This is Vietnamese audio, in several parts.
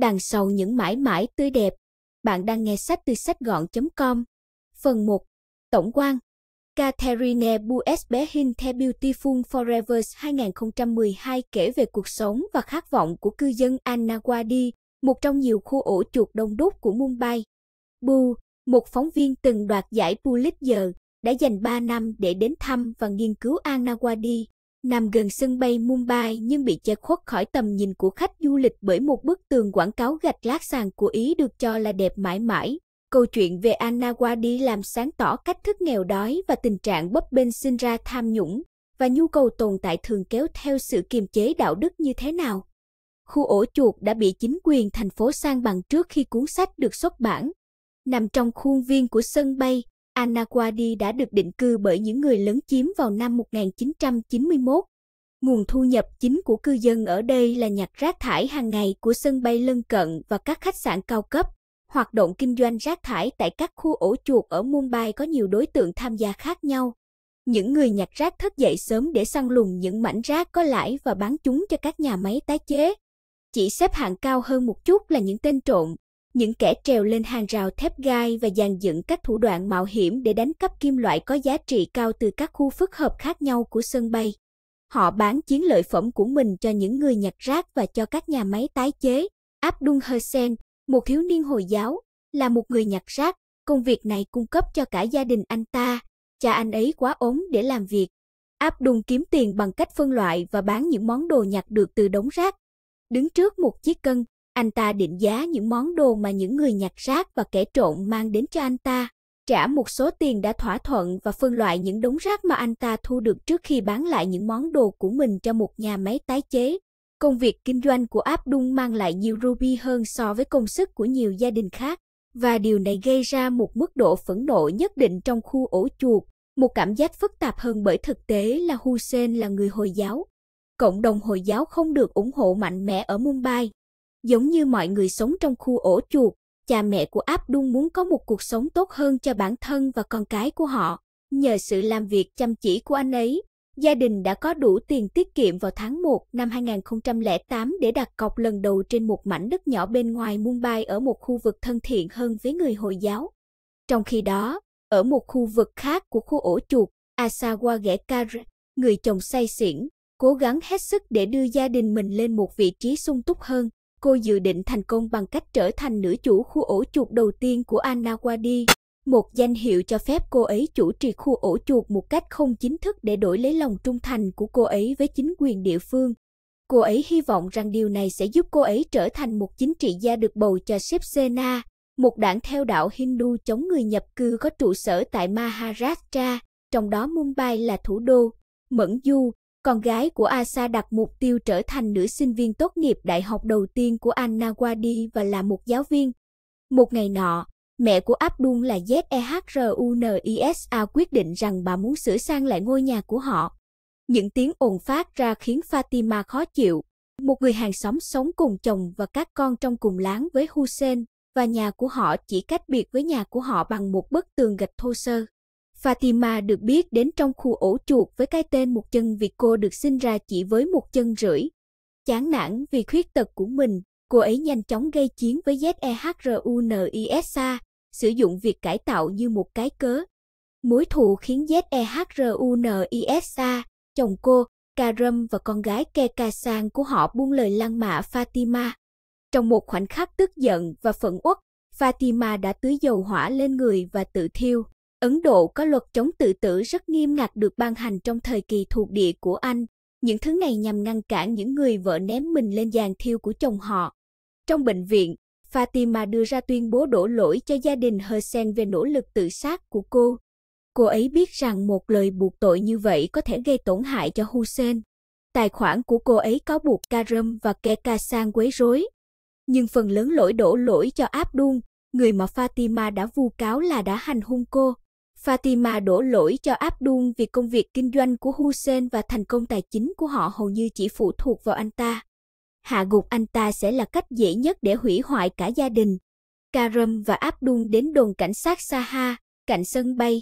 Đằng sau những mãi mãi tươi đẹp, bạn đang nghe sách từ sách gọn.com. Phần 1. Tổng quan Catherine Buesbehin The Beautiful Forever 2012 kể về cuộc sống và khát vọng của cư dân Anawadi, một trong nhiều khu ổ chuột đông đúc của Mumbai. Bu, một phóng viên từng đoạt giải Pulitzer, đã dành 3 năm để đến thăm và nghiên cứu Anawadi, nằm gần sân bay Mumbai nhưng bị che khuất khỏi tầm nhìn của khách du lịch bởi một bức tường quảng cáo gạch lát sàn của Ý được cho là đẹp mãi mãi. Câu chuyện về Anna Anawadi làm sáng tỏ cách thức nghèo đói và tình trạng bấp bênh sinh ra tham nhũng và nhu cầu tồn tại thường kéo theo sự kiềm chế đạo đức như thế nào. Khu ổ chuột đã bị chính quyền thành phố sang bằng trước khi cuốn sách được xuất bản. Nằm trong khuôn viên của sân bay, Anakwadi đã được định cư bởi những người lớn chiếm vào năm 1991. Nguồn thu nhập chính của cư dân ở đây là nhặt rác thải hàng ngày của sân bay lân cận và các khách sạn cao cấp. Hoạt động kinh doanh rác thải tại các khu ổ chuột ở Mumbai có nhiều đối tượng tham gia khác nhau. Những người nhặt rác thức dậy sớm để săn lùng những mảnh rác có lãi và bán chúng cho các nhà máy tái chế. Chỉ xếp hạng cao hơn một chút là những tên trộm, những kẻ trèo lên hàng rào thép gai và dàn dựng các thủ đoạn mạo hiểm để đánh cắp kim loại có giá trị cao từ các khu phức hợp khác nhau của sân bay. Họ bán chiến lợi phẩm của mình cho những người nhặt rác và cho các nhà máy tái chế. Abdul Hussein, một thiếu niên Hồi giáo, là một người nhặt rác. Công việc này cung cấp cho cả gia đình anh ta. Cha anh ấy quá ốm để làm việc. Abdul kiếm tiền bằng cách phân loại và bán những món đồ nhặt được từ đống rác. Đứng trước một chiếc cân, anh ta định giá những món đồ mà những người nhặt rác và kẻ trộn mang đến cho anh ta, trả một số tiền đã thỏa thuận và phân loại những đống rác mà anh ta thu được trước khi bán lại những món đồ của mình cho một nhà máy tái chế. Công việc kinh doanh của Abdul mang lại nhiều ruby hơn so với công sức của nhiều gia đình khác, và điều này gây ra một mức độ phẫn nộ nhất định trong khu ổ chuột, một cảm giác phức tạp hơn bởi thực tế là Hussein là người Hồi giáo. Cộng đồng Hồi giáo không được ủng hộ mạnh mẽ ở Mumbai, Giống như mọi người sống trong khu ổ chuột, cha mẹ của Abdul muốn có một cuộc sống tốt hơn cho bản thân và con cái của họ. Nhờ sự làm việc chăm chỉ của anh ấy, gia đình đã có đủ tiền tiết kiệm vào tháng 1 năm 2008 để đặt cọc lần đầu trên một mảnh đất nhỏ bên ngoài Mumbai ở một khu vực thân thiện hơn với người Hồi giáo. Trong khi đó, ở một khu vực khác của khu ổ chuột, Asawa ghẻ Kar, người chồng say xỉn, cố gắng hết sức để đưa gia đình mình lên một vị trí sung túc hơn. Cô dự định thành công bằng cách trở thành nữ chủ khu ổ chuột đầu tiên của Anawadi, một danh hiệu cho phép cô ấy chủ trì khu ổ chuột một cách không chính thức để đổi lấy lòng trung thành của cô ấy với chính quyền địa phương. Cô ấy hy vọng rằng điều này sẽ giúp cô ấy trở thành một chính trị gia được bầu cho Sena, một đảng theo đạo Hindu chống người nhập cư có trụ sở tại Maharashtra, trong đó Mumbai là thủ đô. Mẫn Du, con gái của Asa đặt mục tiêu trở thành nữ sinh viên tốt nghiệp đại học đầu tiên của Anawadi và là một giáo viên. Một ngày nọ, mẹ của Abdul là ZEHRUNISA quyết định rằng bà muốn sửa sang lại ngôi nhà của họ. Những tiếng ồn phát ra khiến Fatima khó chịu. Một người hàng xóm sống cùng chồng và các con trong cùng láng với Hussein, và nhà của họ chỉ cách biệt với nhà của họ bằng một bức tường gạch thô sơ. Fatima được biết đến trong khu ổ chuột với cái tên một chân vì cô được sinh ra chỉ với một chân rưỡi. Chán nản vì khuyết tật của mình, cô ấy nhanh chóng gây chiến với ZEHRUNISA, sử dụng việc cải tạo như một cái cớ. Mối thù khiến ZEHRUNISA, chồng cô, Karam và con gái Kekasan của họ buông lời lăng mạ Fatima. Trong một khoảnh khắc tức giận và phẫn uất, Fatima đã tưới dầu hỏa lên người và tự thiêu. Ấn Độ có luật chống tự tử rất nghiêm ngặt được ban hành trong thời kỳ thuộc địa của Anh. Những thứ này nhằm ngăn cản những người vợ ném mình lên giàn thiêu của chồng họ. Trong bệnh viện, Fatima đưa ra tuyên bố đổ lỗi cho gia đình hersen về nỗ lực tự sát của cô. Cô ấy biết rằng một lời buộc tội như vậy có thể gây tổn hại cho Hussein. Tài khoản của cô ấy có buộc Karam và Keka Sang quấy rối. Nhưng phần lớn lỗi đổ lỗi cho Abdul, người mà Fatima đã vu cáo là đã hành hung cô. Fatima đổ lỗi cho Abdul vì công việc kinh doanh của Hussein và thành công tài chính của họ hầu như chỉ phụ thuộc vào anh ta. Hạ gục anh ta sẽ là cách dễ nhất để hủy hoại cả gia đình. Karam và Abdul đến đồn cảnh sát Saha, cạnh sân bay.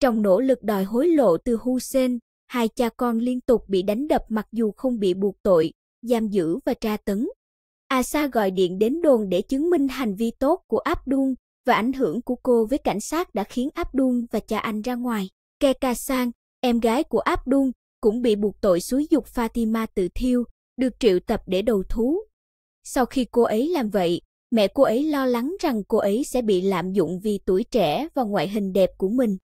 Trong nỗ lực đòi hối lộ từ Hussein, hai cha con liên tục bị đánh đập mặc dù không bị buộc tội, giam giữ và tra tấn. Asa gọi điện đến đồn để chứng minh hành vi tốt của Abdul và ảnh hưởng của cô với cảnh sát đã khiến Abdul và cha anh ra ngoài. Keka Sang, em gái của Abdul, cũng bị buộc tội xúi dục Fatima tự thiêu, được triệu tập để đầu thú. Sau khi cô ấy làm vậy, mẹ cô ấy lo lắng rằng cô ấy sẽ bị lạm dụng vì tuổi trẻ và ngoại hình đẹp của mình.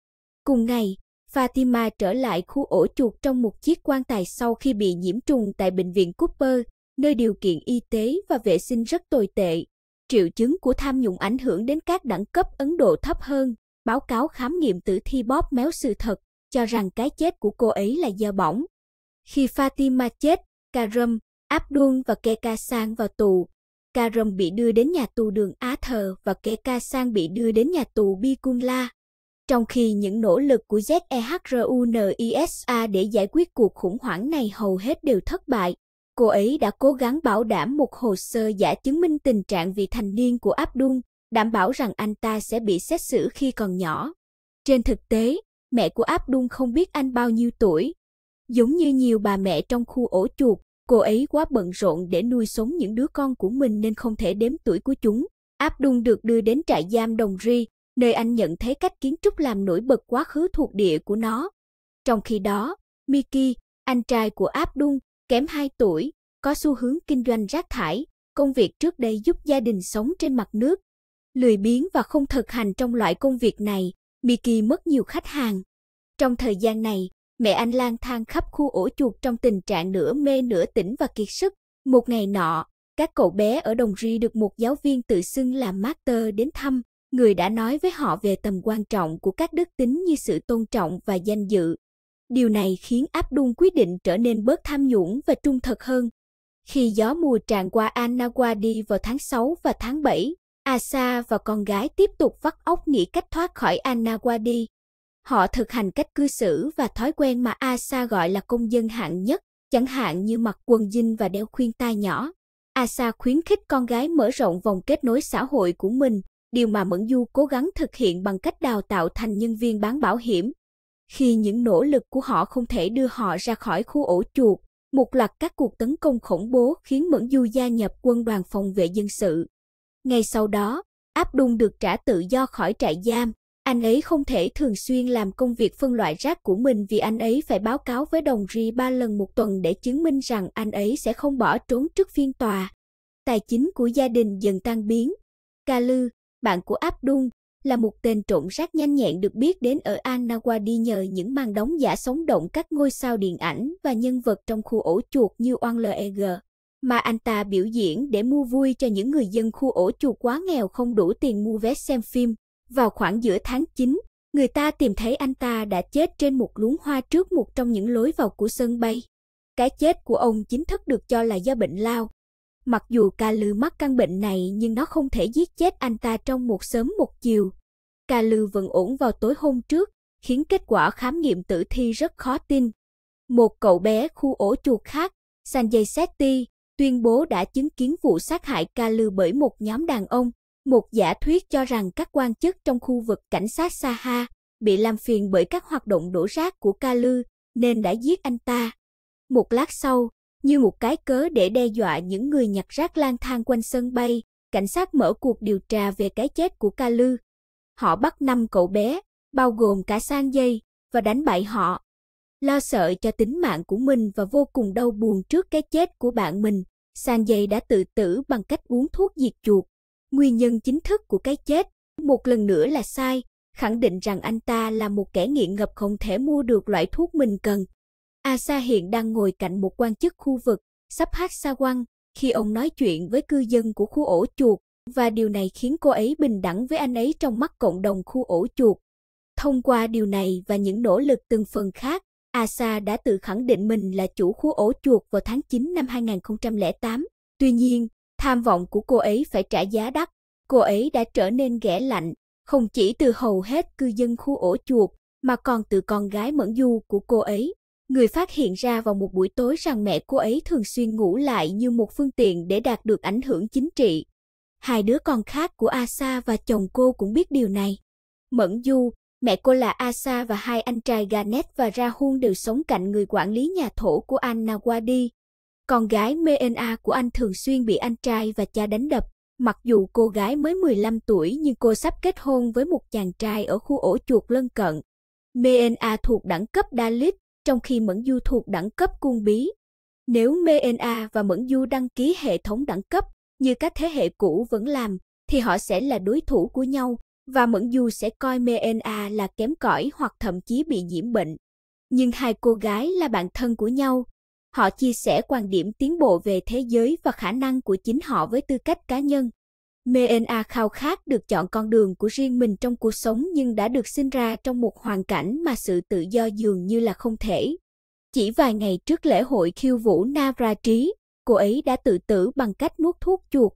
Cùng ngày, Fatima trở lại khu ổ chuột trong một chiếc quan tài sau khi bị nhiễm trùng tại bệnh viện Cooper, nơi điều kiện y tế và vệ sinh rất tồi tệ. Triệu chứng của tham nhũng ảnh hưởng đến các đẳng cấp Ấn Độ thấp hơn. Báo cáo khám nghiệm tử thi bóp méo sự thật, cho rằng cái chết của cô ấy là do bỏng. Khi Fatima chết, Karam, Abdul và Keka Sang vào tù. Karam bị đưa đến nhà tù đường Á Thờ và Keka Sang bị đưa đến nhà tù Bikumla. Trong khi những nỗ lực của ZEHRUNISA để giải quyết cuộc khủng hoảng này hầu hết đều thất bại, cô ấy đã cố gắng bảo đảm một hồ sơ giả chứng minh tình trạng vị thành niên của Abdul, đảm bảo rằng anh ta sẽ bị xét xử khi còn nhỏ. Trên thực tế, mẹ của Abdul không biết anh bao nhiêu tuổi. Giống như nhiều bà mẹ trong khu ổ chuột, cô ấy quá bận rộn để nuôi sống những đứa con của mình nên không thể đếm tuổi của chúng. Abdul được đưa đến trại giam Đồng Ri, nơi anh nhận thấy cách kiến trúc làm nổi bật quá khứ thuộc địa của nó. Trong khi đó, Miki, anh trai của Abdul, kém 2 tuổi, có xu hướng kinh doanh rác thải, công việc trước đây giúp gia đình sống trên mặt nước. Lười biếng và không thực hành trong loại công việc này, Miki mất nhiều khách hàng. Trong thời gian này, mẹ anh lang thang khắp khu ổ chuột trong tình trạng nửa mê nửa tỉnh và kiệt sức. Một ngày nọ, các cậu bé ở Đồng Ri được một giáo viên tự xưng là Master đến thăm, người đã nói với họ về tầm quan trọng của các đức tính như sự tôn trọng và danh dự, Điều này khiến Abdul quyết định trở nên bớt tham nhũng và trung thực hơn. Khi gió mùa tràn qua đi vào tháng 6 và tháng 7, Asa và con gái tiếp tục vắt óc nghĩ cách thoát khỏi đi. Họ thực hành cách cư xử và thói quen mà Asa gọi là công dân hạng nhất, chẳng hạn như mặc quần jean và đeo khuyên tai nhỏ. Asa khuyến khích con gái mở rộng vòng kết nối xã hội của mình, điều mà Mẫn Du cố gắng thực hiện bằng cách đào tạo thành nhân viên bán bảo hiểm, khi những nỗ lực của họ không thể đưa họ ra khỏi khu ổ chuột, một loạt các cuộc tấn công khủng bố khiến Mẫn Du gia nhập quân đoàn phòng vệ dân sự. Ngay sau đó, Áp Đung được trả tự do khỏi trại giam. Anh ấy không thể thường xuyên làm công việc phân loại rác của mình vì anh ấy phải báo cáo với đồng ri ba lần một tuần để chứng minh rằng anh ấy sẽ không bỏ trốn trước phiên tòa. Tài chính của gia đình dần tan biến. Ca Lư, bạn của Áp Đung là một tên trộm rác nhanh nhẹn được biết đến ở Anawa đi nhờ những màn đóng giả sống động các ngôi sao điện ảnh và nhân vật trong khu ổ chuột như Oan L.E.G. Mà anh ta biểu diễn để mua vui cho những người dân khu ổ chuột quá nghèo không đủ tiền mua vé xem phim. Vào khoảng giữa tháng 9, người ta tìm thấy anh ta đã chết trên một luống hoa trước một trong những lối vào của sân bay. Cái chết của ông chính thức được cho là do bệnh lao, Mặc dù ca lư mắc căn bệnh này nhưng nó không thể giết chết anh ta trong một sớm một chiều. Ca lư vẫn ổn vào tối hôm trước, khiến kết quả khám nghiệm tử thi rất khó tin. Một cậu bé khu ổ chuột khác, Sanjay Setti, tuyên bố đã chứng kiến vụ sát hại ca lư bởi một nhóm đàn ông. Một giả thuyết cho rằng các quan chức trong khu vực cảnh sát Saha bị làm phiền bởi các hoạt động đổ rác của ca lư nên đã giết anh ta. Một lát sau, như một cái cớ để đe dọa những người nhặt rác lang thang quanh sân bay. Cảnh sát mở cuộc điều tra về cái chết của Ca Lư. Họ bắt năm cậu bé, bao gồm cả Sang Dây, và đánh bại họ. Lo sợ cho tính mạng của mình và vô cùng đau buồn trước cái chết của bạn mình, Sang Dây đã tự tử bằng cách uống thuốc diệt chuột. Nguyên nhân chính thức của cái chết, một lần nữa là sai, khẳng định rằng anh ta là một kẻ nghiện ngập không thể mua được loại thuốc mình cần. Asa hiện đang ngồi cạnh một quan chức khu vực, sắp hát xa quăng, khi ông nói chuyện với cư dân của khu ổ chuột, và điều này khiến cô ấy bình đẳng với anh ấy trong mắt cộng đồng khu ổ chuột. Thông qua điều này và những nỗ lực từng phần khác, Asa đã tự khẳng định mình là chủ khu ổ chuột vào tháng 9 năm 2008. Tuy nhiên, tham vọng của cô ấy phải trả giá đắt. Cô ấy đã trở nên ghẻ lạnh, không chỉ từ hầu hết cư dân khu ổ chuột, mà còn từ con gái mẫn du của cô ấy. Người phát hiện ra vào một buổi tối rằng mẹ cô ấy thường xuyên ngủ lại như một phương tiện để đạt được ảnh hưởng chính trị. Hai đứa con khác của Asa và chồng cô cũng biết điều này. Mẫn Du, mẹ cô là Asa và hai anh trai Ganet và Rahul đều sống cạnh người quản lý nhà thổ của anh Nawadi. Con gái Mena của anh thường xuyên bị anh trai và cha đánh đập. Mặc dù cô gái mới 15 tuổi nhưng cô sắp kết hôn với một chàng trai ở khu ổ chuột lân cận. Mena thuộc đẳng cấp Dalit, trong khi Mẫn Du thuộc đẳng cấp cung bí. Nếu MENA và Mẫn Du đăng ký hệ thống đẳng cấp như các thế hệ cũ vẫn làm, thì họ sẽ là đối thủ của nhau và Mẫn Du sẽ coi MENA là kém cỏi hoặc thậm chí bị nhiễm bệnh. Nhưng hai cô gái là bạn thân của nhau. Họ chia sẻ quan điểm tiến bộ về thế giới và khả năng của chính họ với tư cách cá nhân. Mena khao khát được chọn con đường của riêng mình trong cuộc sống nhưng đã được sinh ra trong một hoàn cảnh mà sự tự do dường như là không thể. Chỉ vài ngày trước lễ hội khiêu vũ Navratri, cô ấy đã tự tử bằng cách nuốt thuốc chuột.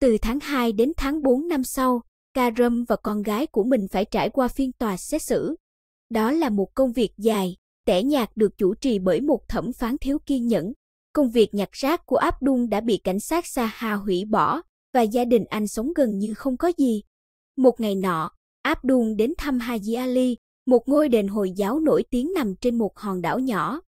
Từ tháng 2 đến tháng 4 năm sau, Karam và con gái của mình phải trải qua phiên tòa xét xử. Đó là một công việc dài, tẻ nhạt được chủ trì bởi một thẩm phán thiếu kiên nhẫn. Công việc nhặt rác của Abdul đã bị cảnh sát Saha hủy bỏ và gia đình anh sống gần như không có gì. Một ngày nọ, Abdul đến thăm Haji Ali, một ngôi đền Hồi giáo nổi tiếng nằm trên một hòn đảo nhỏ.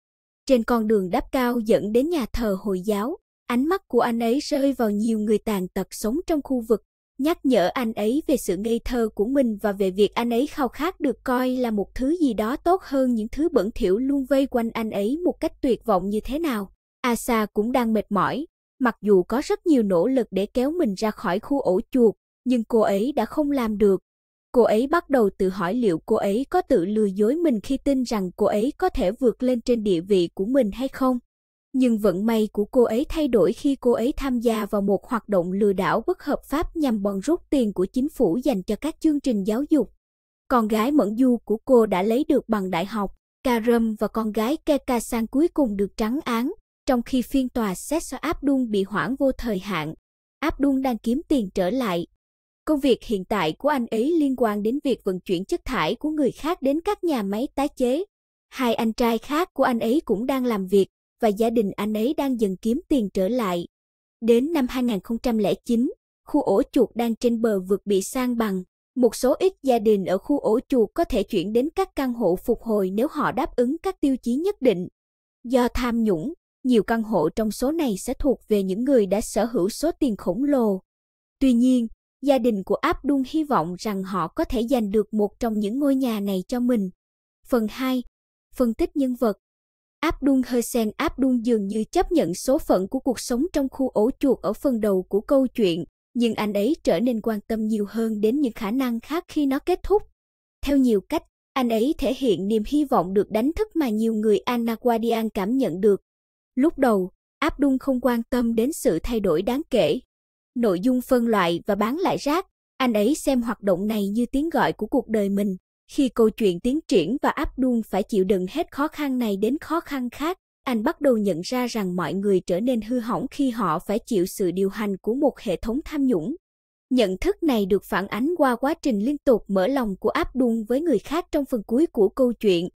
Trên con đường đắp cao dẫn đến nhà thờ Hồi giáo, ánh mắt của anh ấy rơi vào nhiều người tàn tật sống trong khu vực, nhắc nhở anh ấy về sự ngây thơ của mình và về việc anh ấy khao khát được coi là một thứ gì đó tốt hơn những thứ bẩn thỉu luôn vây quanh anh ấy một cách tuyệt vọng như thế nào. Asa cũng đang mệt mỏi, Mặc dù có rất nhiều nỗ lực để kéo mình ra khỏi khu ổ chuột, nhưng cô ấy đã không làm được. Cô ấy bắt đầu tự hỏi liệu cô ấy có tự lừa dối mình khi tin rằng cô ấy có thể vượt lên trên địa vị của mình hay không. Nhưng vận may của cô ấy thay đổi khi cô ấy tham gia vào một hoạt động lừa đảo bất hợp pháp nhằm bòn rút tiền của chính phủ dành cho các chương trình giáo dục. Con gái Mẫn Du của cô đã lấy được bằng đại học, Karam và con gái Keka Sang cuối cùng được trắng án, trong khi phiên tòa xét xử Abdul bị hoãn vô thời hạn, Abdul đang kiếm tiền trở lại. Công việc hiện tại của anh ấy liên quan đến việc vận chuyển chất thải của người khác đến các nhà máy tái chế. Hai anh trai khác của anh ấy cũng đang làm việc và gia đình anh ấy đang dần kiếm tiền trở lại. Đến năm 2009, khu ổ chuột đang trên bờ vực bị sang bằng. Một số ít gia đình ở khu ổ chuột có thể chuyển đến các căn hộ phục hồi nếu họ đáp ứng các tiêu chí nhất định. Do tham nhũng, nhiều căn hộ trong số này sẽ thuộc về những người đã sở hữu số tiền khổng lồ. Tuy nhiên, gia đình của Abdul hy vọng rằng họ có thể giành được một trong những ngôi nhà này cho mình. Phần 2. Phân tích nhân vật Abdul Hussein Abdul dường như chấp nhận số phận của cuộc sống trong khu ổ chuột ở phần đầu của câu chuyện, nhưng anh ấy trở nên quan tâm nhiều hơn đến những khả năng khác khi nó kết thúc. Theo nhiều cách, anh ấy thể hiện niềm hy vọng được đánh thức mà nhiều người Anaguadian cảm nhận được, Lúc đầu, Abdul không quan tâm đến sự thay đổi đáng kể. Nội dung phân loại và bán lại rác, anh ấy xem hoạt động này như tiếng gọi của cuộc đời mình. Khi câu chuyện tiến triển và Abdul phải chịu đựng hết khó khăn này đến khó khăn khác, anh bắt đầu nhận ra rằng mọi người trở nên hư hỏng khi họ phải chịu sự điều hành của một hệ thống tham nhũng. Nhận thức này được phản ánh qua quá trình liên tục mở lòng của Abdul với người khác trong phần cuối của câu chuyện.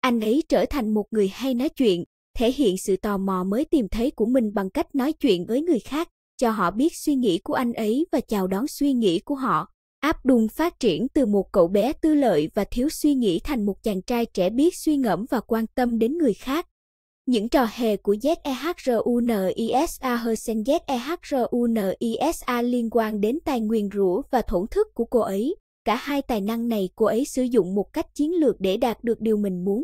Anh ấy trở thành một người hay nói chuyện, thể hiện sự tò mò mới tìm thấy của mình bằng cách nói chuyện với người khác, cho họ biết suy nghĩ của anh ấy và chào đón suy nghĩ của họ. áp Abdul phát triển từ một cậu bé tư lợi và thiếu suy nghĩ thành một chàng trai trẻ biết suy ngẫm và quan tâm đến người khác. Những trò hề của ZEHRUNISA hơn ZEHRUNISA liên quan đến tài nguyên rũa và thổn thức của cô ấy. Cả hai tài năng này cô ấy sử dụng một cách chiến lược để đạt được điều mình muốn.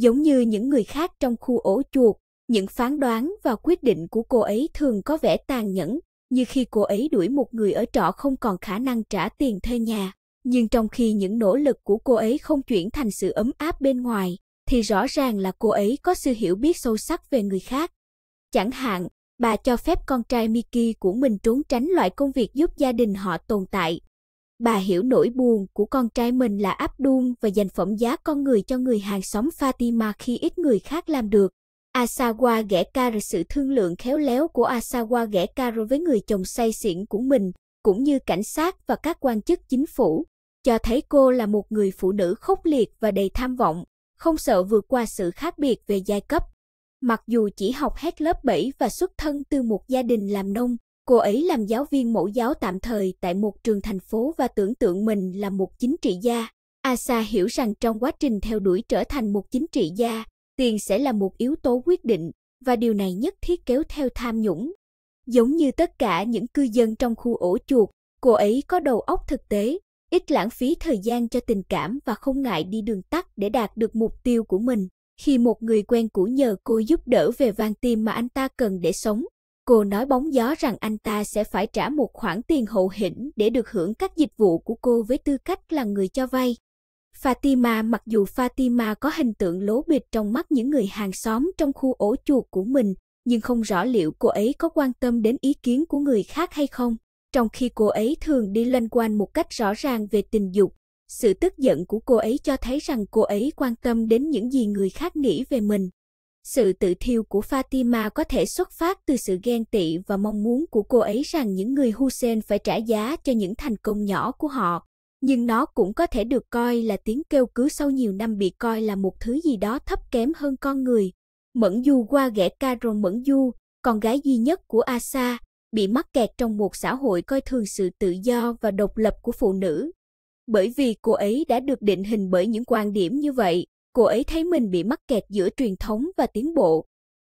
Giống như những người khác trong khu ổ chuột, những phán đoán và quyết định của cô ấy thường có vẻ tàn nhẫn, như khi cô ấy đuổi một người ở trọ không còn khả năng trả tiền thuê nhà. Nhưng trong khi những nỗ lực của cô ấy không chuyển thành sự ấm áp bên ngoài, thì rõ ràng là cô ấy có sự hiểu biết sâu sắc về người khác. Chẳng hạn, bà cho phép con trai Mickey của mình trốn tránh loại công việc giúp gia đình họ tồn tại, bà hiểu nỗi buồn của con trai mình là Abdul và dành phẩm giá con người cho người hàng xóm Fatima khi ít người khác làm được. Asawa ghẻ ca sự thương lượng khéo léo của Asawa ghẻ ca với người chồng say xỉn của mình, cũng như cảnh sát và các quan chức chính phủ, cho thấy cô là một người phụ nữ khốc liệt và đầy tham vọng, không sợ vượt qua sự khác biệt về giai cấp. Mặc dù chỉ học hết lớp 7 và xuất thân từ một gia đình làm nông, Cô ấy làm giáo viên mẫu giáo tạm thời tại một trường thành phố và tưởng tượng mình là một chính trị gia. Asa hiểu rằng trong quá trình theo đuổi trở thành một chính trị gia, tiền sẽ là một yếu tố quyết định và điều này nhất thiết kéo theo tham nhũng. Giống như tất cả những cư dân trong khu ổ chuột, cô ấy có đầu óc thực tế, ít lãng phí thời gian cho tình cảm và không ngại đi đường tắt để đạt được mục tiêu của mình. Khi một người quen cũ nhờ cô giúp đỡ về van tim mà anh ta cần để sống, Cô nói bóng gió rằng anh ta sẽ phải trả một khoản tiền hậu hĩnh để được hưởng các dịch vụ của cô với tư cách là người cho vay. Fatima mặc dù Fatima có hình tượng lố bịch trong mắt những người hàng xóm trong khu ổ chuột của mình, nhưng không rõ liệu cô ấy có quan tâm đến ý kiến của người khác hay không, trong khi cô ấy thường đi loanh quanh một cách rõ ràng về tình dục. Sự tức giận của cô ấy cho thấy rằng cô ấy quan tâm đến những gì người khác nghĩ về mình. Sự tự thiêu của Fatima có thể xuất phát từ sự ghen tị và mong muốn của cô ấy rằng những người Hussein phải trả giá cho những thành công nhỏ của họ. Nhưng nó cũng có thể được coi là tiếng kêu cứu sau nhiều năm bị coi là một thứ gì đó thấp kém hơn con người. Mẫn Du qua ghẻ Carol Mẫn Du, con gái duy nhất của Asa, bị mắc kẹt trong một xã hội coi thường sự tự do và độc lập của phụ nữ. Bởi vì cô ấy đã được định hình bởi những quan điểm như vậy, cô ấy thấy mình bị mắc kẹt giữa truyền thống và tiến bộ.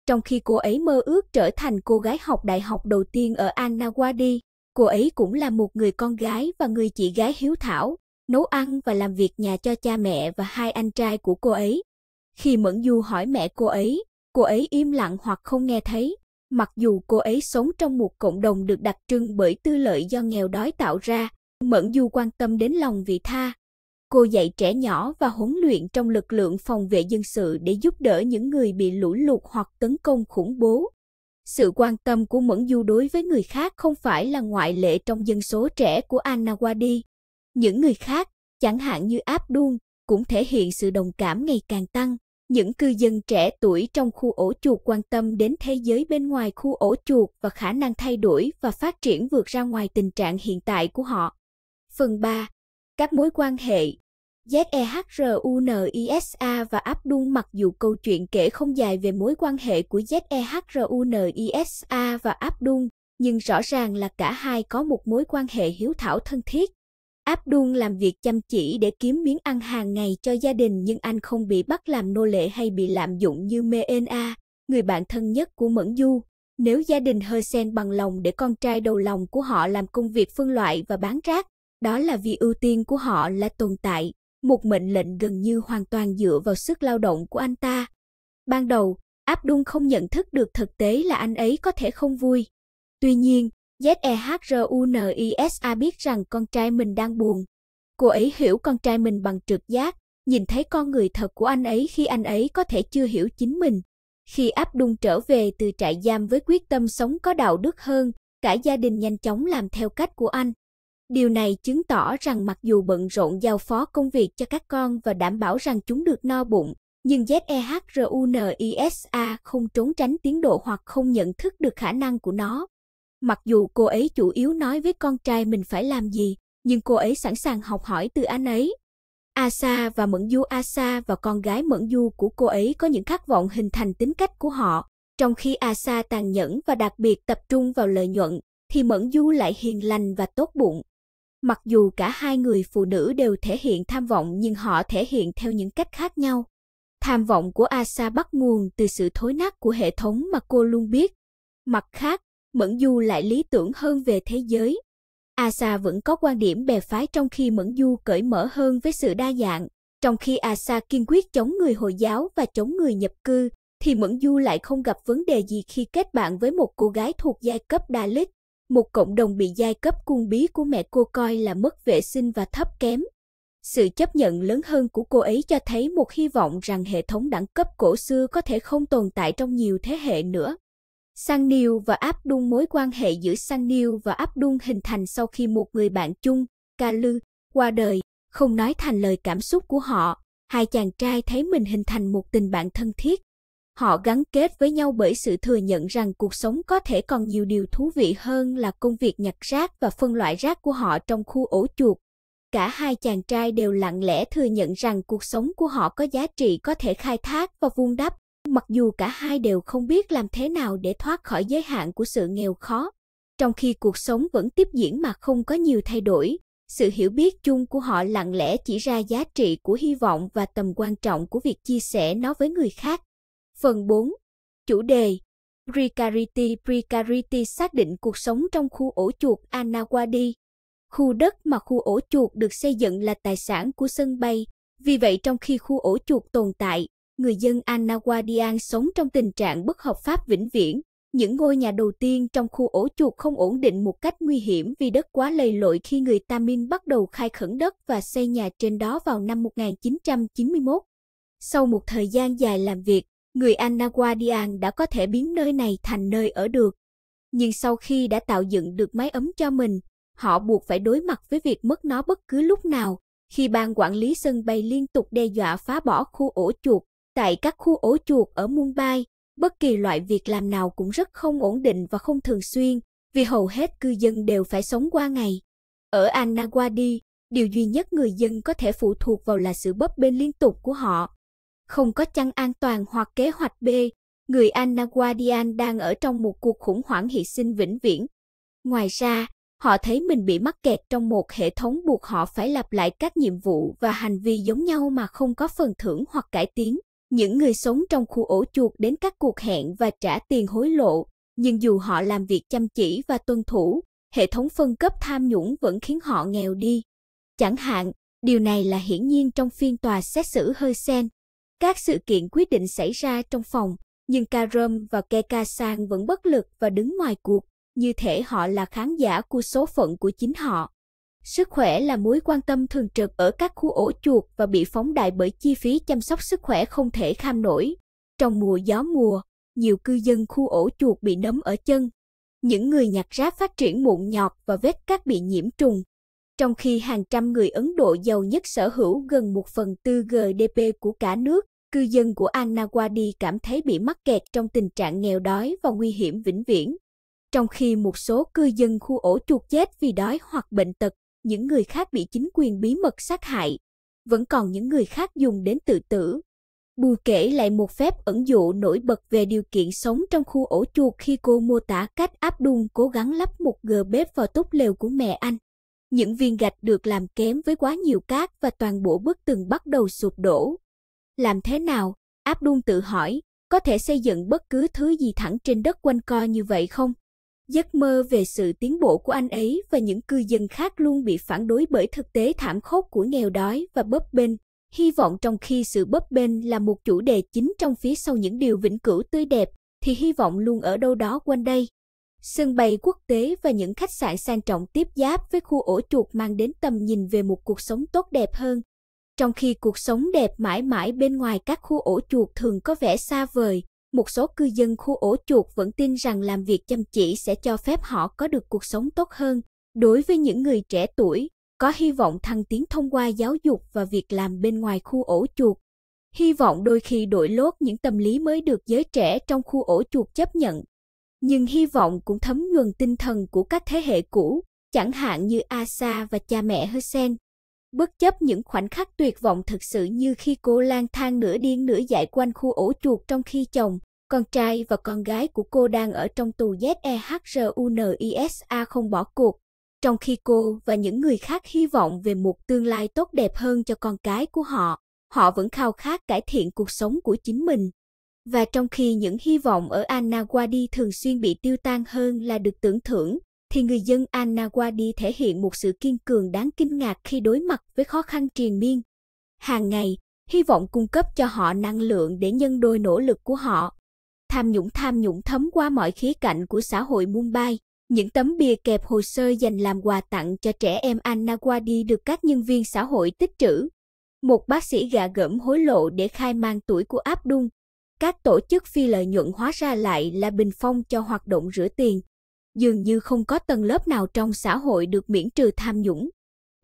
Trong khi cô ấy mơ ước trở thành cô gái học đại học đầu tiên ở Anawadi, cô ấy cũng là một người con gái và người chị gái hiếu thảo, nấu ăn và làm việc nhà cho cha mẹ và hai anh trai của cô ấy. Khi Mẫn Du hỏi mẹ cô ấy, cô ấy im lặng hoặc không nghe thấy, mặc dù cô ấy sống trong một cộng đồng được đặc trưng bởi tư lợi do nghèo đói tạo ra. Mẫn Du quan tâm đến lòng vị tha, Cô dạy trẻ nhỏ và huấn luyện trong lực lượng phòng vệ dân sự để giúp đỡ những người bị lũ lụt hoặc tấn công khủng bố. Sự quan tâm của Mẫn Du đối với người khác không phải là ngoại lệ trong dân số trẻ của Anawadi. Những người khác, chẳng hạn như Abdul, cũng thể hiện sự đồng cảm ngày càng tăng. Những cư dân trẻ tuổi trong khu ổ chuột quan tâm đến thế giới bên ngoài khu ổ chuột và khả năng thay đổi và phát triển vượt ra ngoài tình trạng hiện tại của họ. Phần 3 các mối quan hệ. ZEHRUNISA và Abdul mặc dù câu chuyện kể không dài về mối quan hệ của ZEHRUNISA và Abdul, nhưng rõ ràng là cả hai có một mối quan hệ hiếu thảo thân thiết. Abdul làm việc chăm chỉ để kiếm miếng ăn hàng ngày cho gia đình nhưng anh không bị bắt làm nô lệ hay bị lạm dụng như Meena, người bạn thân nhất của Mẫn Du. Nếu gia đình Hơ Sen bằng lòng để con trai đầu lòng của họ làm công việc phân loại và bán rác, đó là vì ưu tiên của họ là tồn tại, một mệnh lệnh gần như hoàn toàn dựa vào sức lao động của anh ta. Ban đầu, Abdul không nhận thức được thực tế là anh ấy có thể không vui. Tuy nhiên, ZEHRUNISA biết rằng con trai mình đang buồn. Cô ấy hiểu con trai mình bằng trực giác, nhìn thấy con người thật của anh ấy khi anh ấy có thể chưa hiểu chính mình. Khi Abdul trở về từ trại giam với quyết tâm sống có đạo đức hơn, cả gia đình nhanh chóng làm theo cách của anh. Điều này chứng tỏ rằng mặc dù bận rộn giao phó công việc cho các con và đảm bảo rằng chúng được no bụng, nhưng ZEHRUNISA không trốn tránh tiến độ hoặc không nhận thức được khả năng của nó. Mặc dù cô ấy chủ yếu nói với con trai mình phải làm gì, nhưng cô ấy sẵn sàng học hỏi từ anh ấy. Asa và Mẫn Du Asa và con gái Mẫn Du của cô ấy có những khát vọng hình thành tính cách của họ, trong khi Asa tàn nhẫn và đặc biệt tập trung vào lợi nhuận, thì Mẫn Du lại hiền lành và tốt bụng. Mặc dù cả hai người phụ nữ đều thể hiện tham vọng nhưng họ thể hiện theo những cách khác nhau. Tham vọng của Asa bắt nguồn từ sự thối nát của hệ thống mà cô luôn biết. Mặt khác, Mẫn Du lại lý tưởng hơn về thế giới. Asa vẫn có quan điểm bè phái trong khi Mẫn Du cởi mở hơn với sự đa dạng. Trong khi Asa kiên quyết chống người Hồi giáo và chống người nhập cư, thì Mẫn Du lại không gặp vấn đề gì khi kết bạn với một cô gái thuộc giai cấp Dalit một cộng đồng bị giai cấp cung bí của mẹ cô coi là mất vệ sinh và thấp kém. Sự chấp nhận lớn hơn của cô ấy cho thấy một hy vọng rằng hệ thống đẳng cấp cổ xưa có thể không tồn tại trong nhiều thế hệ nữa. Sang Niu và Áp Đun Mối quan hệ giữa Sang Niu và Áp Đun hình thành sau khi một người bạn chung, Ca Lư, qua đời, không nói thành lời cảm xúc của họ. Hai chàng trai thấy mình hình thành một tình bạn thân thiết, Họ gắn kết với nhau bởi sự thừa nhận rằng cuộc sống có thể còn nhiều điều thú vị hơn là công việc nhặt rác và phân loại rác của họ trong khu ổ chuột. Cả hai chàng trai đều lặng lẽ thừa nhận rằng cuộc sống của họ có giá trị có thể khai thác và vun đắp, mặc dù cả hai đều không biết làm thế nào để thoát khỏi giới hạn của sự nghèo khó. Trong khi cuộc sống vẫn tiếp diễn mà không có nhiều thay đổi, sự hiểu biết chung của họ lặng lẽ chỉ ra giá trị của hy vọng và tầm quan trọng của việc chia sẻ nó với người khác Phần 4. Chủ đề Precarity Precarity xác định cuộc sống trong khu ổ chuột Anawadi. Khu đất mà khu ổ chuột được xây dựng là tài sản của sân bay, vì vậy trong khi khu ổ chuột tồn tại, người dân Anawadian sống trong tình trạng bất hợp pháp vĩnh viễn. Những ngôi nhà đầu tiên trong khu ổ chuột không ổn định một cách nguy hiểm vì đất quá lầy lội khi người Tamin bắt đầu khai khẩn đất và xây nhà trên đó vào năm 1991. Sau một thời gian dài làm việc, người Anaguadian đã có thể biến nơi này thành nơi ở được. Nhưng sau khi đã tạo dựng được mái ấm cho mình, họ buộc phải đối mặt với việc mất nó bất cứ lúc nào, khi ban quản lý sân bay liên tục đe dọa phá bỏ khu ổ chuột. Tại các khu ổ chuột ở Mumbai, bất kỳ loại việc làm nào cũng rất không ổn định và không thường xuyên, vì hầu hết cư dân đều phải sống qua ngày. Ở Anawadi, điều duy nhất người dân có thể phụ thuộc vào là sự bấp bênh liên tục của họ không có chăn an toàn hoặc kế hoạch B, người Anaguadian đang ở trong một cuộc khủng hoảng hy sinh vĩnh viễn. Ngoài ra, họ thấy mình bị mắc kẹt trong một hệ thống buộc họ phải lặp lại các nhiệm vụ và hành vi giống nhau mà không có phần thưởng hoặc cải tiến. Những người sống trong khu ổ chuột đến các cuộc hẹn và trả tiền hối lộ, nhưng dù họ làm việc chăm chỉ và tuân thủ, hệ thống phân cấp tham nhũng vẫn khiến họ nghèo đi. Chẳng hạn, điều này là hiển nhiên trong phiên tòa xét xử hơi sen. Các sự kiện quyết định xảy ra trong phòng, nhưng Karom và Keka Sang vẫn bất lực và đứng ngoài cuộc, như thể họ là khán giả của số phận của chính họ. Sức khỏe là mối quan tâm thường trực ở các khu ổ chuột và bị phóng đại bởi chi phí chăm sóc sức khỏe không thể kham nổi. Trong mùa gió mùa, nhiều cư dân khu ổ chuột bị nấm ở chân. Những người nhặt rác phát triển mụn nhọt và vết cát bị nhiễm trùng, trong khi hàng trăm người Ấn Độ giàu nhất sở hữu gần một phần tư GDP của cả nước, cư dân của Anawadi cảm thấy bị mắc kẹt trong tình trạng nghèo đói và nguy hiểm vĩnh viễn. Trong khi một số cư dân khu ổ chuột chết vì đói hoặc bệnh tật, những người khác bị chính quyền bí mật sát hại, vẫn còn những người khác dùng đến tự tử. Bù kể lại một phép ẩn dụ nổi bật về điều kiện sống trong khu ổ chuột khi cô mô tả cách Abdul cố gắng lắp một gờ bếp vào túp lều của mẹ anh. Những viên gạch được làm kém với quá nhiều cát và toàn bộ bức tường bắt đầu sụp đổ. Làm thế nào, Abdul tự hỏi, có thể xây dựng bất cứ thứ gì thẳng trên đất quanh co như vậy không? Giấc mơ về sự tiến bộ của anh ấy và những cư dân khác luôn bị phản đối bởi thực tế thảm khốc của nghèo đói và bấp bênh. Hy vọng trong khi sự bấp bênh là một chủ đề chính trong phía sau những điều vĩnh cửu tươi đẹp, thì hy vọng luôn ở đâu đó quanh đây. Sân bay quốc tế và những khách sạn sang trọng tiếp giáp với khu ổ chuột mang đến tầm nhìn về một cuộc sống tốt đẹp hơn. Trong khi cuộc sống đẹp mãi mãi bên ngoài các khu ổ chuột thường có vẻ xa vời, một số cư dân khu ổ chuột vẫn tin rằng làm việc chăm chỉ sẽ cho phép họ có được cuộc sống tốt hơn. Đối với những người trẻ tuổi, có hy vọng thăng tiến thông qua giáo dục và việc làm bên ngoài khu ổ chuột. Hy vọng đôi khi đổi lốt những tâm lý mới được giới trẻ trong khu ổ chuột chấp nhận nhưng hy vọng cũng thấm nhuần tinh thần của các thế hệ cũ, chẳng hạn như Asa và cha mẹ Hussein. Bất chấp những khoảnh khắc tuyệt vọng thực sự như khi cô lang thang nửa điên nửa dại quanh khu ổ chuột trong khi chồng, con trai và con gái của cô đang ở trong tù ZEHRUNISA không bỏ cuộc, trong khi cô và những người khác hy vọng về một tương lai tốt đẹp hơn cho con cái của họ, họ vẫn khao khát cải thiện cuộc sống của chính mình và trong khi những hy vọng ở Anawadi thường xuyên bị tiêu tan hơn là được tưởng thưởng, thì người dân Anawadi thể hiện một sự kiên cường đáng kinh ngạc khi đối mặt với khó khăn triền miên. Hàng ngày, hy vọng cung cấp cho họ năng lượng để nhân đôi nỗ lực của họ. Tham nhũng tham nhũng thấm qua mọi khía cạnh của xã hội Mumbai. Những tấm bìa kẹp hồ sơ dành làm quà tặng cho trẻ em Anawadi được các nhân viên xã hội tích trữ. Một bác sĩ gạ gẫm hối lộ để khai mang tuổi của Abdul, các tổ chức phi lợi nhuận hóa ra lại là bình phong cho hoạt động rửa tiền. Dường như không có tầng lớp nào trong xã hội được miễn trừ tham nhũng.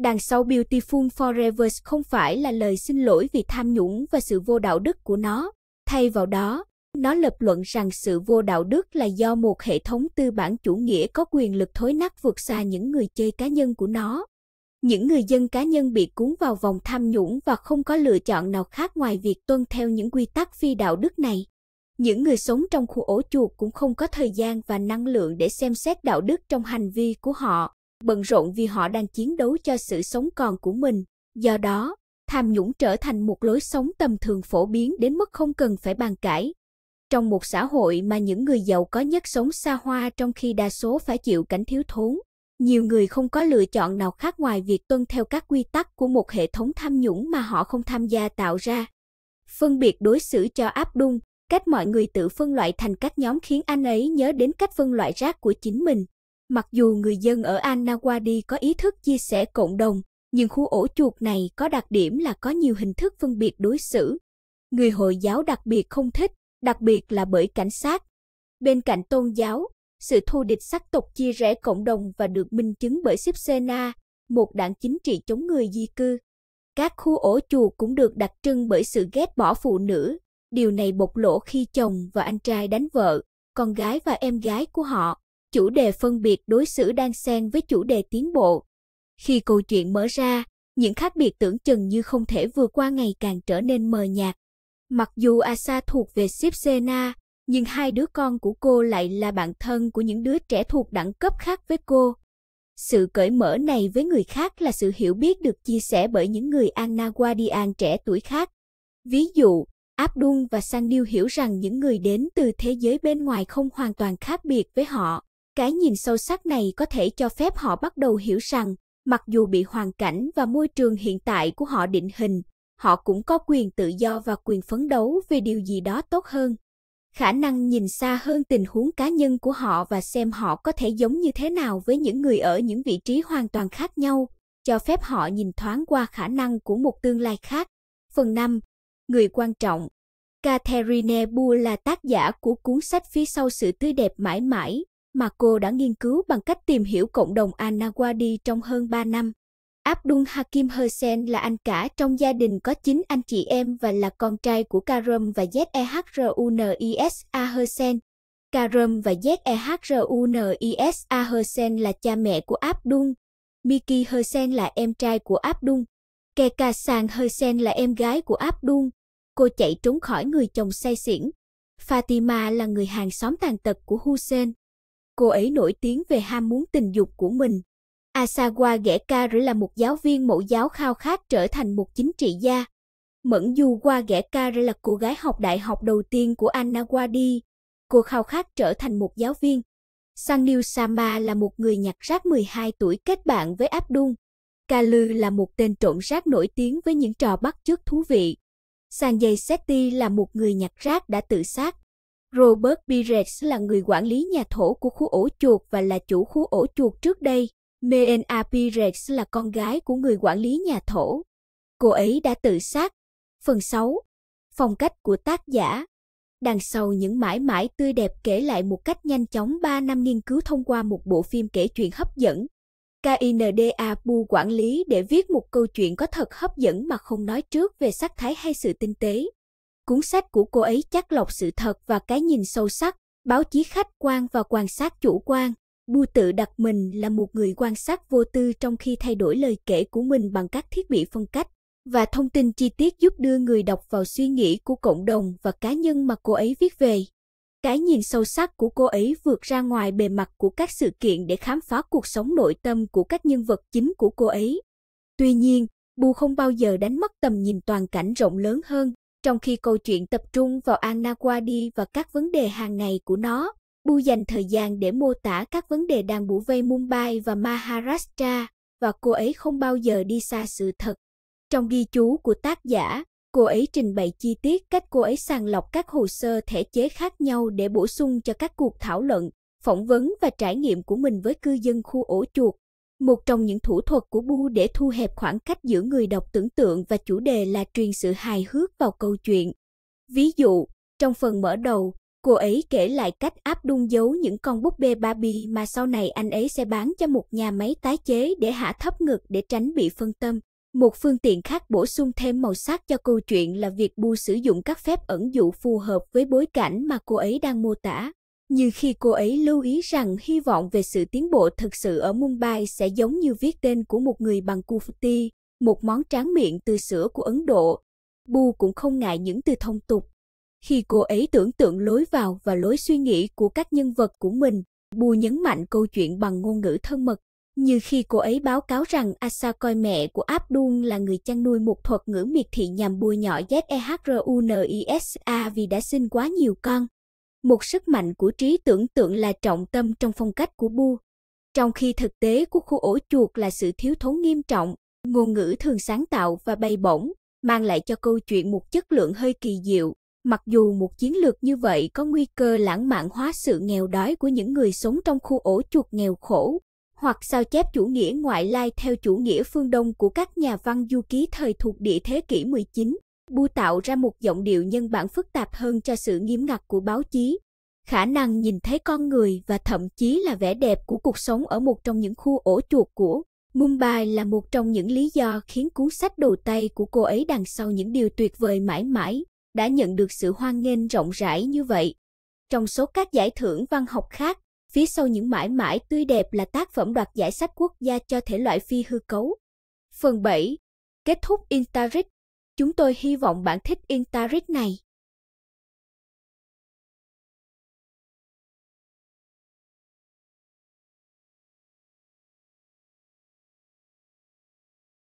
Đằng sau Beautiful Forever không phải là lời xin lỗi vì tham nhũng và sự vô đạo đức của nó. Thay vào đó, nó lập luận rằng sự vô đạo đức là do một hệ thống tư bản chủ nghĩa có quyền lực thối nát vượt xa những người chơi cá nhân của nó những người dân cá nhân bị cuốn vào vòng tham nhũng và không có lựa chọn nào khác ngoài việc tuân theo những quy tắc phi đạo đức này. Những người sống trong khu ổ chuột cũng không có thời gian và năng lượng để xem xét đạo đức trong hành vi của họ, bận rộn vì họ đang chiến đấu cho sự sống còn của mình. Do đó, tham nhũng trở thành một lối sống tầm thường phổ biến đến mức không cần phải bàn cãi. Trong một xã hội mà những người giàu có nhất sống xa hoa trong khi đa số phải chịu cảnh thiếu thốn, nhiều người không có lựa chọn nào khác ngoài việc tuân theo các quy tắc của một hệ thống tham nhũng mà họ không tham gia tạo ra. Phân biệt đối xử cho áp Abdul, cách mọi người tự phân loại thành các nhóm khiến anh ấy nhớ đến cách phân loại rác của chính mình. Mặc dù người dân ở Anawadi có ý thức chia sẻ cộng đồng, nhưng khu ổ chuột này có đặc điểm là có nhiều hình thức phân biệt đối xử. Người Hồi giáo đặc biệt không thích, đặc biệt là bởi cảnh sát. Bên cạnh tôn giáo, sự thù địch sắc tộc chia rẽ cộng đồng và được minh chứng bởi Sipsena, một đảng chính trị chống người di cư. Các khu ổ chuột cũng được đặc trưng bởi sự ghét bỏ phụ nữ, điều này bộc lộ khi chồng và anh trai đánh vợ, con gái và em gái của họ. Chủ đề phân biệt đối xử đang xen với chủ đề tiến bộ. Khi câu chuyện mở ra, những khác biệt tưởng chừng như không thể vượt qua ngày càng trở nên mờ nhạt. Mặc dù Asa thuộc về Sipsena, nhưng hai đứa con của cô lại là bạn thân của những đứa trẻ thuộc đẳng cấp khác với cô. Sự cởi mở này với người khác là sự hiểu biết được chia sẻ bởi những người Anna trẻ tuổi khác. Ví dụ, Abdul và Sandil hiểu rằng những người đến từ thế giới bên ngoài không hoàn toàn khác biệt với họ. Cái nhìn sâu sắc này có thể cho phép họ bắt đầu hiểu rằng, mặc dù bị hoàn cảnh và môi trường hiện tại của họ định hình, họ cũng có quyền tự do và quyền phấn đấu về điều gì đó tốt hơn khả năng nhìn xa hơn tình huống cá nhân của họ và xem họ có thể giống như thế nào với những người ở những vị trí hoàn toàn khác nhau, cho phép họ nhìn thoáng qua khả năng của một tương lai khác. Phần 5. Người quan trọng Catherine Bu là tác giả của cuốn sách Phía sau sự tươi đẹp mãi mãi, mà cô đã nghiên cứu bằng cách tìm hiểu cộng đồng Anawadi trong hơn 3 năm. Abdul Hakim Hussein là anh cả trong gia đình có 9 anh chị em và là con trai của Karam và Zehrunisa Hussein. Karam và Zehrunisa Hussein là cha mẹ của Abdul. Miki Hussein là em trai của Abdul. Keka Sang Hussein là em gái của Abdul. Cô chạy trốn khỏi người chồng say xỉn. Fatima là người hàng xóm tàn tật của Hussein. Cô ấy nổi tiếng về ham muốn tình dục của mình. Asawa Gheka là một giáo viên mẫu giáo khao khát trở thành một chính trị gia. Mẫn Du Qua Gheka là cô gái học đại học đầu tiên của Anawadi. Cô khao khát trở thành một giáo viên. Sanil Sama là một người nhặt rác 12 tuổi kết bạn với Abdul. Kalu là một tên trộm rác nổi tiếng với những trò bắt chước thú vị. Sanjay Sethi là một người nhặt rác đã tự sát. Robert Pires là người quản lý nhà thổ của khu ổ chuột và là chủ khu ổ chuột trước đây. Mena Pires là con gái của người quản lý nhà thổ. Cô ấy đã tự sát. Phần 6. Phong cách của tác giả. Đằng sau những mãi mãi tươi đẹp kể lại một cách nhanh chóng 3 năm nghiên cứu thông qua một bộ phim kể chuyện hấp dẫn. KINDA Bu quản lý để viết một câu chuyện có thật hấp dẫn mà không nói trước về sắc thái hay sự tinh tế. Cuốn sách của cô ấy chắc lọc sự thật và cái nhìn sâu sắc, báo chí khách quan và quan sát chủ quan Bưu tự đặt mình là một người quan sát vô tư trong khi thay đổi lời kể của mình bằng các thiết bị phân cách và thông tin chi tiết giúp đưa người đọc vào suy nghĩ của cộng đồng và cá nhân mà cô ấy viết về. Cái nhìn sâu sắc của cô ấy vượt ra ngoài bề mặt của các sự kiện để khám phá cuộc sống nội tâm của các nhân vật chính của cô ấy. Tuy nhiên, Bu không bao giờ đánh mất tầm nhìn toàn cảnh rộng lớn hơn, trong khi câu chuyện tập trung vào Anna Qua Wadi và các vấn đề hàng ngày của nó. Bu dành thời gian để mô tả các vấn đề đang bủa vây Mumbai và Maharashtra và cô ấy không bao giờ đi xa sự thật. Trong ghi chú của tác giả, cô ấy trình bày chi tiết cách cô ấy sàng lọc các hồ sơ thể chế khác nhau để bổ sung cho các cuộc thảo luận, phỏng vấn và trải nghiệm của mình với cư dân khu ổ chuột. Một trong những thủ thuật của Bu để thu hẹp khoảng cách giữa người đọc tưởng tượng và chủ đề là truyền sự hài hước vào câu chuyện. Ví dụ, trong phần mở đầu, Cô ấy kể lại cách áp đun giấu những con búp bê Barbie mà sau này anh ấy sẽ bán cho một nhà máy tái chế để hạ thấp ngực để tránh bị phân tâm. Một phương tiện khác bổ sung thêm màu sắc cho câu chuyện là việc Bu sử dụng các phép ẩn dụ phù hợp với bối cảnh mà cô ấy đang mô tả. Như khi cô ấy lưu ý rằng hy vọng về sự tiến bộ thực sự ở Mumbai sẽ giống như viết tên của một người bằng kufti, một món tráng miệng từ sữa của Ấn Độ. Bu cũng không ngại những từ thông tục khi cô ấy tưởng tượng lối vào và lối suy nghĩ của các nhân vật của mình. Bù nhấn mạnh câu chuyện bằng ngôn ngữ thân mật, như khi cô ấy báo cáo rằng Asa coi mẹ của Abdul là người chăn nuôi một thuật ngữ miệt thị nhằm bôi nhỏ ZEHRUNISA vì đã sinh quá nhiều con. Một sức mạnh của trí tưởng tượng là trọng tâm trong phong cách của Bu, trong khi thực tế của khu ổ chuột là sự thiếu thốn nghiêm trọng, ngôn ngữ thường sáng tạo và bay bổng, mang lại cho câu chuyện một chất lượng hơi kỳ diệu. Mặc dù một chiến lược như vậy có nguy cơ lãng mạn hóa sự nghèo đói của những người sống trong khu ổ chuột nghèo khổ, hoặc sao chép chủ nghĩa ngoại lai theo chủ nghĩa phương Đông của các nhà văn du ký thời thuộc địa thế kỷ 19, bu tạo ra một giọng điệu nhân bản phức tạp hơn cho sự nghiêm ngặt của báo chí. Khả năng nhìn thấy con người và thậm chí là vẻ đẹp của cuộc sống ở một trong những khu ổ chuột của Mumbai là một trong những lý do khiến cuốn sách đồ tay của cô ấy đằng sau những điều tuyệt vời mãi mãi đã nhận được sự hoan nghênh rộng rãi như vậy. Trong số các giải thưởng văn học khác, phía sau những mãi mãi tươi đẹp là tác phẩm đoạt giải sách quốc gia cho thể loại phi hư cấu. Phần 7. Kết thúc Intarit. Chúng tôi hy vọng bạn thích Intarit này.